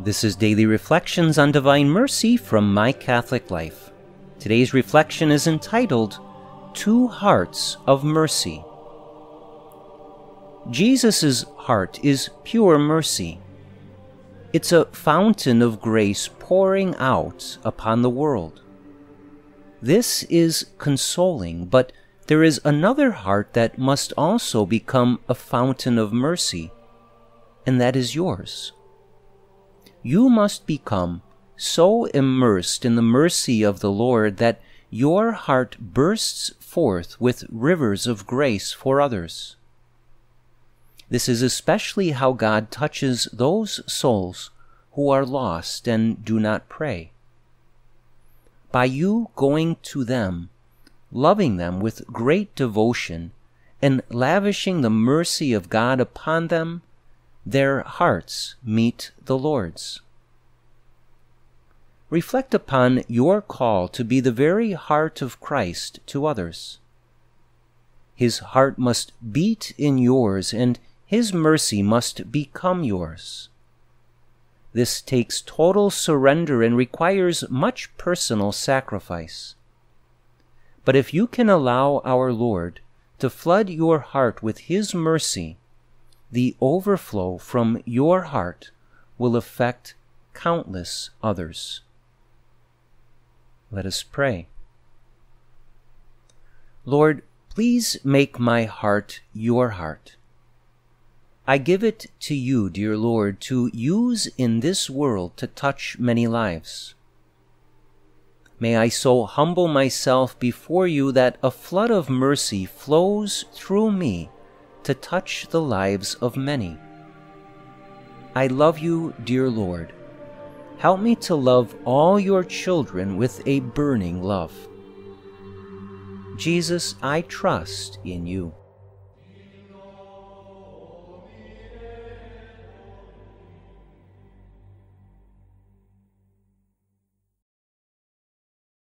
This is Daily Reflections on Divine Mercy from My Catholic Life. Today's reflection is entitled Two Hearts of Mercy. Jesus' heart is pure mercy. It's a fountain of grace pouring out upon the world. This is consoling, but there is another heart that must also become a fountain of mercy, and that is yours you must become so immersed in the mercy of the Lord that your heart bursts forth with rivers of grace for others. This is especially how God touches those souls who are lost and do not pray. By you going to them, loving them with great devotion, and lavishing the mercy of God upon them, their hearts meet the Lord's. Reflect upon your call to be the very heart of Christ to others. His heart must beat in yours, and his mercy must become yours. This takes total surrender and requires much personal sacrifice. But if you can allow our Lord to flood your heart with His mercy, the overflow from your heart will affect countless others. Let us pray. Lord, please make my heart your heart. I give it to you, dear Lord, to use in this world to touch many lives. May I so humble myself before you that a flood of mercy flows through me to touch the lives of many. I love you, dear Lord. Help me to love all your children with a burning love. Jesus, I trust in you.